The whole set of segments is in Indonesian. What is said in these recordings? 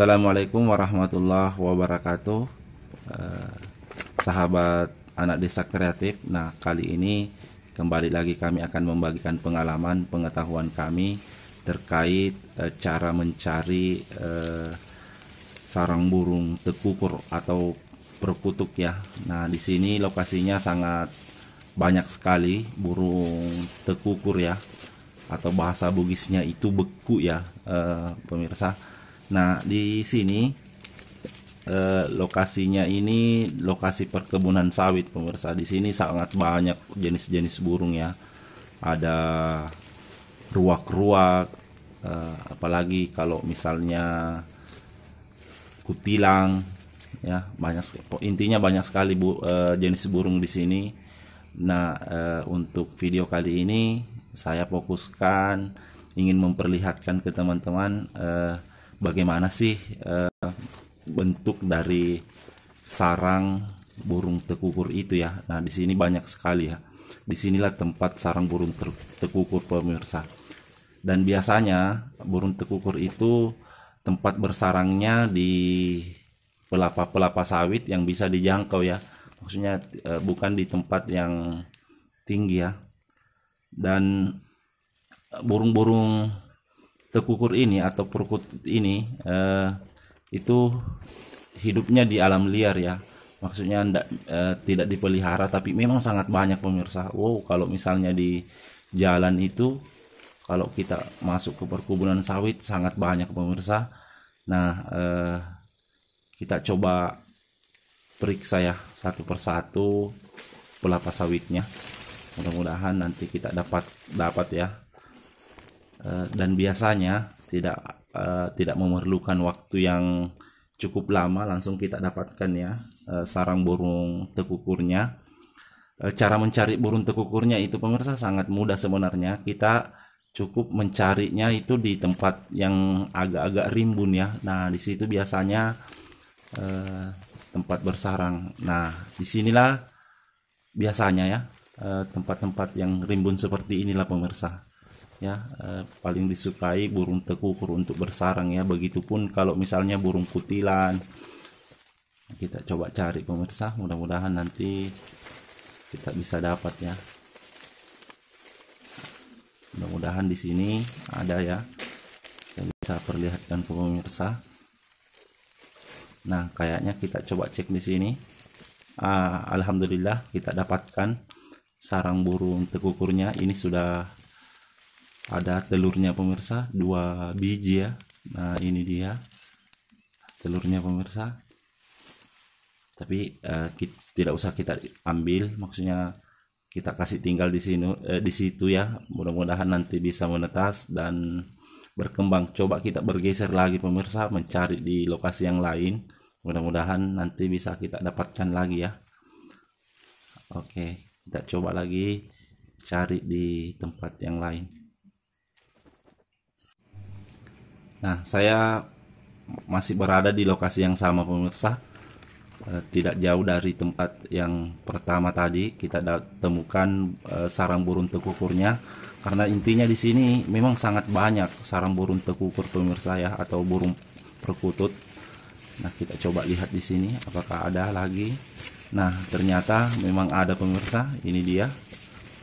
Assalamualaikum warahmatullahi wabarakatuh eh, Sahabat anak desa kreatif Nah kali ini kembali lagi kami akan membagikan pengalaman pengetahuan kami Terkait eh, cara mencari eh, sarang burung tekukur atau perkutuk ya Nah di sini lokasinya sangat banyak sekali burung tekukur ya Atau bahasa bugisnya itu beku ya eh, pemirsa Nah, di sini eh, lokasinya ini lokasi perkebunan sawit pemirsa. Di sini sangat banyak jenis-jenis burung ya. Ada ruak-ruak, eh, apalagi kalau misalnya kutilang ya, banyak intinya banyak sekali bu, eh, jenis burung di sini. Nah, eh, untuk video kali ini saya fokuskan ingin memperlihatkan ke teman-teman eh, bagaimana sih uh, bentuk dari sarang burung tekukur itu ya. Nah, di sini banyak sekali ya. Disinilah tempat sarang burung tekukur pemirsa. Dan biasanya burung tekukur itu tempat bersarangnya di pelapa-pelapa sawit yang bisa dijangkau ya. Maksudnya eh, bukan di tempat yang tinggi ya. Dan burung-burung tekukur ini atau perkut ini eh, itu hidupnya di alam liar ya maksudnya enggak, eh, tidak dipelihara tapi memang sangat banyak pemirsa wow kalau misalnya di jalan itu kalau kita masuk ke perkebunan sawit sangat banyak pemirsa nah eh, kita coba periksa ya satu persatu pelapa sawitnya mudah-mudahan nanti kita dapat dapat ya Eh, dan biasanya tidak eh, tidak memerlukan waktu yang cukup lama langsung kita dapatkan ya eh, sarang burung tekukurnya cara mencari burung tekukurnya itu pemirsa sangat mudah sebenarnya kita cukup mencarinya itu di tempat yang agak-agak rimbun ya nah di situ biasanya uh, tempat bersarang nah disinilah biasanya ya tempat-tempat yang rimbun seperti inilah pemirsa ya e, paling disukai burung tekukur untuk bersarang ya begitupun kalau misalnya burung kutilan kita coba cari pemirsa mudah-mudahan nanti kita bisa dapat ya mudah-mudahan di sini ada ya saya bisa perlihatkan pemirsa nah kayaknya kita coba cek di sini ah, alhamdulillah kita dapatkan sarang burung tekukurnya ini sudah ada telurnya pemirsa dua biji ya nah ini dia telurnya pemirsa tapi eh, kita, tidak usah kita ambil maksudnya kita kasih tinggal di sini eh, di situ ya mudah-mudahan nanti bisa menetas dan berkembang coba kita bergeser lagi pemirsa mencari di lokasi yang lain mudah-mudahan nanti bisa kita dapatkan lagi ya oke kita coba lagi cari di tempat yang lain Nah, saya masih berada di lokasi yang sama pemirsa. Eh, tidak jauh dari tempat yang pertama tadi kita temukan eh, sarang burung tekukurnya. Karena intinya di sini memang sangat banyak sarang burung tekukur pemirsa ya atau burung perkutut. Nah, kita coba lihat di sini apakah ada lagi. Nah, ternyata memang ada pemirsa. Ini dia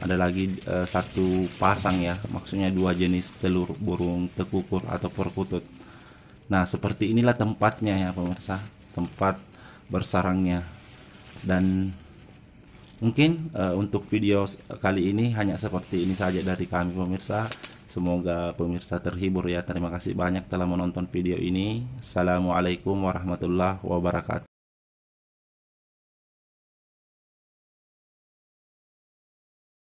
ada lagi e, satu pasang ya maksudnya dua jenis telur burung tekukur atau perkutut nah seperti inilah tempatnya ya pemirsa tempat bersarangnya dan mungkin e, untuk video kali ini hanya seperti ini saja dari kami pemirsa semoga pemirsa terhibur ya terima kasih banyak telah menonton video ini assalamualaikum warahmatullahi wabarakatuh